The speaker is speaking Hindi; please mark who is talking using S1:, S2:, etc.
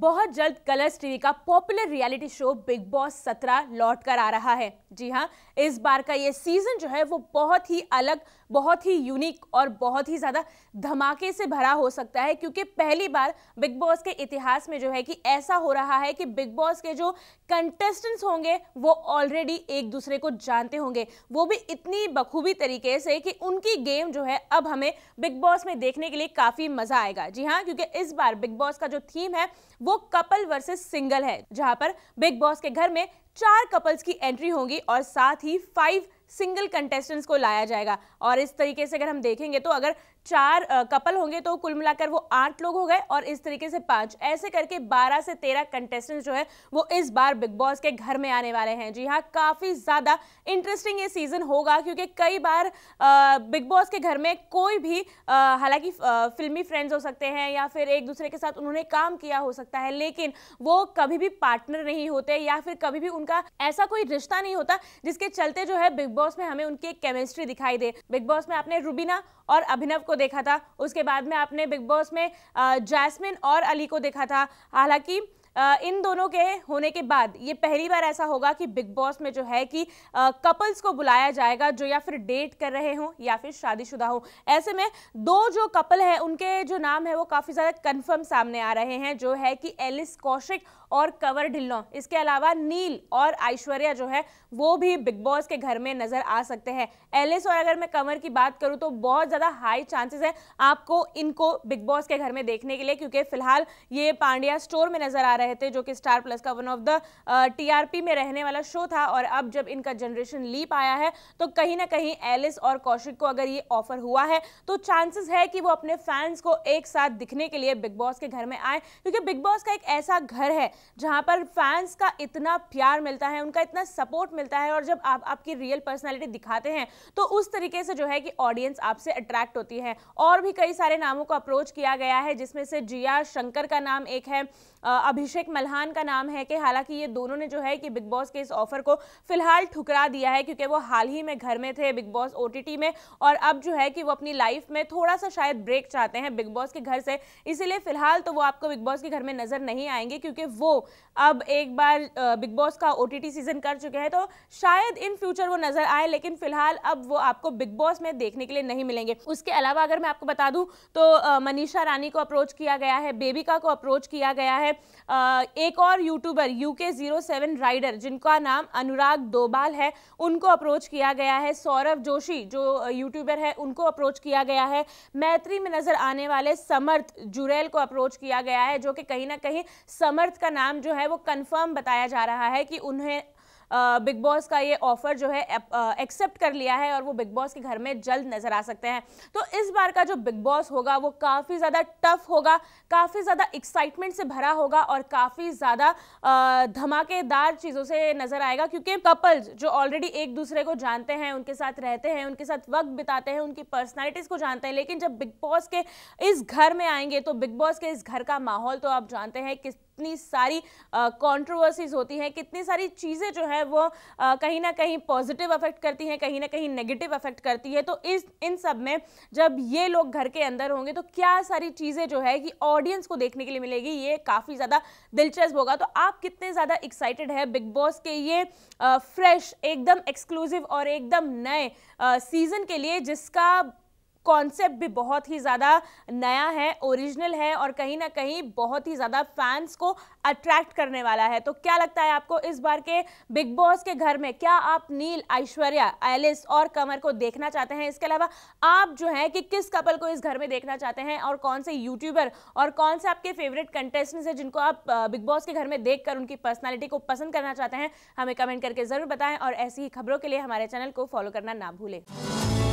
S1: बहुत जल्द कलर्स टीवी का popular reality show Bigg Boss सत्रह लौट कर आ रहा है जी हाँ इस बार का ये सीज़न जो है वो बहुत ही अलग बहुत ही यूनिक और बहुत ही ज़्यादा धमाके से भरा हो सकता है क्योंकि पहली बार बिग बॉस के इतिहास में जो है कि ऐसा हो रहा है कि बिग बॉस के जो कंटेस्टेंट्स होंगे वो ऑलरेडी एक दूसरे को जानते होंगे वो भी इतनी बखूबी तरीके से कि उनकी गेम जो है अब हमें बिग बॉस में देखने के लिए काफ़ी मज़ा आएगा जी हाँ क्योंकि इस बार बिग बॉस का जो थीम है वो कपल वर्सेज सिंगल है जहाँ पर बिग बॉस के घर में चार कपल्स की एंट्री होंगी और साथ ही फाइव सिंगल कंटेस्टेंट्स को लाया जाएगा और इस तरीके से अगर हम देखेंगे तो अगर चार कपल होंगे तो कुल मिलाकर वो आठ लोग हो गए और इस तरीके से पांच ऐसे करके बारह से तेरह कंटेस्टेंट्स जो है वो इस बार बिग बॉस के घर में आने वाले हैं जी हाँ काफ़ी ज़्यादा इंटरेस्टिंग ये सीज़न होगा क्योंकि कई बार बिग बॉस के घर में कोई भी हालांकि फिल्मी फ्रेंड्स हो सकते हैं या फिर एक दूसरे के साथ उन्होंने काम किया हो सकता है लेकिन वो कभी भी पार्टनर नहीं होते या फिर कभी भी उनका ऐसा कोई रिश्ता नहीं होता जिसके चलते जो है बिग बॉस में हमें उनकी एक केमिस्ट्री दिखाई दे बिग बॉस में आपने रूबीना और अभिनव को देखा था उसके बाद में आपने बिग बॉस में जैस्मिन और अली को देखा था हालांकि इन दोनों के होने के बाद ये पहली बार ऐसा होगा कि बिग बॉस में जो है कि कपल्स को बुलाया जाएगा जो या फिर डेट कर रहे हों या फिर शादीशुदा हो ऐसे में दो जो कपल हैं उनके जो नाम है वो काफ़ी ज़्यादा कन्फर्म सामने आ रहे हैं जो है कि एलिस कौशिक और कंवर ढिल्लों इसके अलावा नील और ऐश्वर्या जो है वो भी बिग बॉस के घर में नज़र आ सकते हैं एलिस और अगर मैं कंवर की बात करूँ तो बहुत ज़्यादा हाई चांसेस है आपको इनको बिग बॉस के घर में देखने के लिए क्योंकि फिलहाल ये पांड्या स्टोर में नज़र आ रहे थे जो कि स्टार प्लस का वन ऑफ द टीआरपी में रहने वाला शो था और अब जब इनका जनरेशन लीप आया है तो कहीं ना कहीं एलिस और कौशिक को अगर ये ऑफर हुआ है तो चांसेस है कि वो अपने फैंस को एक साथ दिखने के लिए बिग बॉस के घर में आए क्योंकि बिग बॉस का एक ऐसा घर है जहां पर फैंस का इतना प्यार मिलता है उनका इतना सपोर्ट मिलता है और जब आप आपकी रियल पर्सनैलिटी दिखाते हैं तो उस तरीके से जो है कि ऑडियंस आपसे अट्रैक्ट होती है और भी कई सारे नामों को अप्रोच किया गया है जिसमें से जिया शंकर का नाम एक है अभिषेक अभिषेक मल्हान का नाम है कि हालांकि ये दोनों ने जो है कि बिग बॉस के इस ऑफर को फिलहाल ठुकरा दिया है क्योंकि वो हाल ही में घर में थे बिग बॉस ओ में और अब जो है कि वो अपनी लाइफ में थोड़ा सा शायद ब्रेक चाहते हैं बिग बॉस के घर से इसीलिए फिलहाल तो वो आपको बिग बॉस के घर में नजर नहीं आएंगे क्योंकि वो अब एक बार बिग बॉस का ओ सीजन कर चुके हैं तो शायद इन फ्यूचर वो नजर आए लेकिन फिलहाल अब वो आपको बिग बॉस में देखने के लिए नहीं मिलेंगे उसके अलावा अगर मैं आपको बता दूं तो मनीषा रानी को अप्रोच किया गया है बेबिका को अप्रोच किया गया है एक और YouTuber UK zero seven rider जिनका नाम अनुराग दोबाल है उनको अप्रोच किया गया है सौरभ जोशी जो यूट्यूबर है उनको अप्रोच किया गया है मैत्री में नज़र आने वाले समर्थ जुरैल को अप्रोच किया गया है जो कि कहीं ना कहीं समर्थ का नाम जो है वो कन्फर्म बताया जा रहा है कि उन्हें बिग बॉस का ये ऑफर जो है एक्सेप्ट कर लिया है और वो बिग बॉस के घर में जल्द नजर आ सकते हैं तो इस बार का जो बिग बॉस होगा वो काफ़ी ज़्यादा टफ होगा काफ़ी ज़्यादा एक्साइटमेंट से भरा होगा और काफ़ी ज़्यादा धमाकेदार चीज़ों से नजर आएगा क्योंकि कपल्स जो ऑलरेडी एक दूसरे को जानते हैं उनके साथ रहते हैं उनके साथ वक्त बिताते हैं उनकी पर्सनैलिटीज़ को जानते हैं लेकिन जब बिग बॉस के इस घर में आएंगे तो बिग बॉस के इस घर का माहौल तो आप जानते हैं किस कितनी सारी कॉन्ट्रोवर्सीज होती हैं कितनी सारी चीज़ें जो है वो कहीं ना कहीं पॉजिटिव अफेक्ट करती हैं कहीं ना कहीं नेगेटिव अफेक्ट करती है तो इस इन सब में जब ये लोग घर के अंदर होंगे तो क्या सारी चीज़ें जो है कि ऑडियंस को देखने के लिए मिलेगी ये काफ़ी ज़्यादा दिलचस्प होगा तो आप कितने ज़्यादा एक्साइटेड है बिग बॉस के ये फ्रेश एकदम एक्सक्लूसिव और एकदम नए सीज़न के लिए जिसका कॉन्सेप्ट भी बहुत ही ज़्यादा नया है ओरिजिनल है और कहीं ना कहीं बहुत ही ज़्यादा फैंस को अट्रैक्ट करने वाला है तो क्या लगता है आपको इस बार के बिग बॉस के घर में क्या आप नील ऐश्वर्या एलिस और कमर को देखना चाहते हैं इसके अलावा आप जो है कि किस कपल को इस घर में देखना चाहते हैं और कौन से यूट्यूबर और कौन से आपके फेवरेट कंटेस्टेंट्स हैं जिनको आप बिग बॉस के घर में देख कर उनकी पर्सनैलिटी को पसंद करना चाहते हैं हमें कमेंट करके ज़रूर बताएं और ऐसी ही खबरों के लिए हमारे चैनल को फॉलो करना ना भूलें